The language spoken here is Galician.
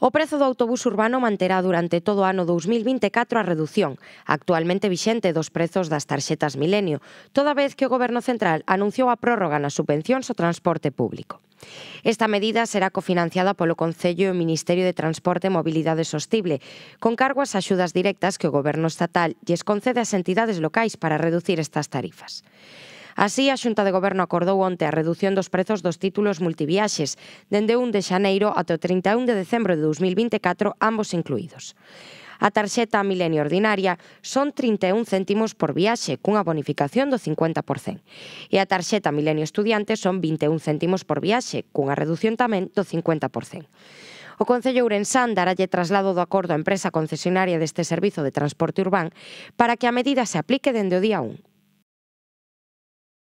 O prezo do autobús urbano manterá durante todo o ano 2024 a redución, actualmente vixente dos prezos das tarxetas Milenio, toda vez que o Goberno Central anunciou a prórroga nas subvencións ao transporte público. Esta medida será cofinanciada polo Concello e o Ministerio de Transporte e Mobilidade Sostible, con cargo ás axudas directas que o Goberno Estatal lles concede ás entidades locais para reducir estas tarifas. Así, a Xunta de Goberno acordou onte a reducción dos prezos dos títulos multiviaxes, dende 1 de xaneiro ata o 31 de decembro de 2024, ambos incluídos. A tarxeta Milenio Ordinaria son 31 céntimos por viaxe, cunha bonificación do 50%. E a tarxeta Milenio Estudiante son 21 céntimos por viaxe, cunha reducción tamén do 50%. O Concello Ourensán daralle traslado do acordo á empresa concesionaria deste servizo de transporte urbán para que a medida se aplique dende o día 1.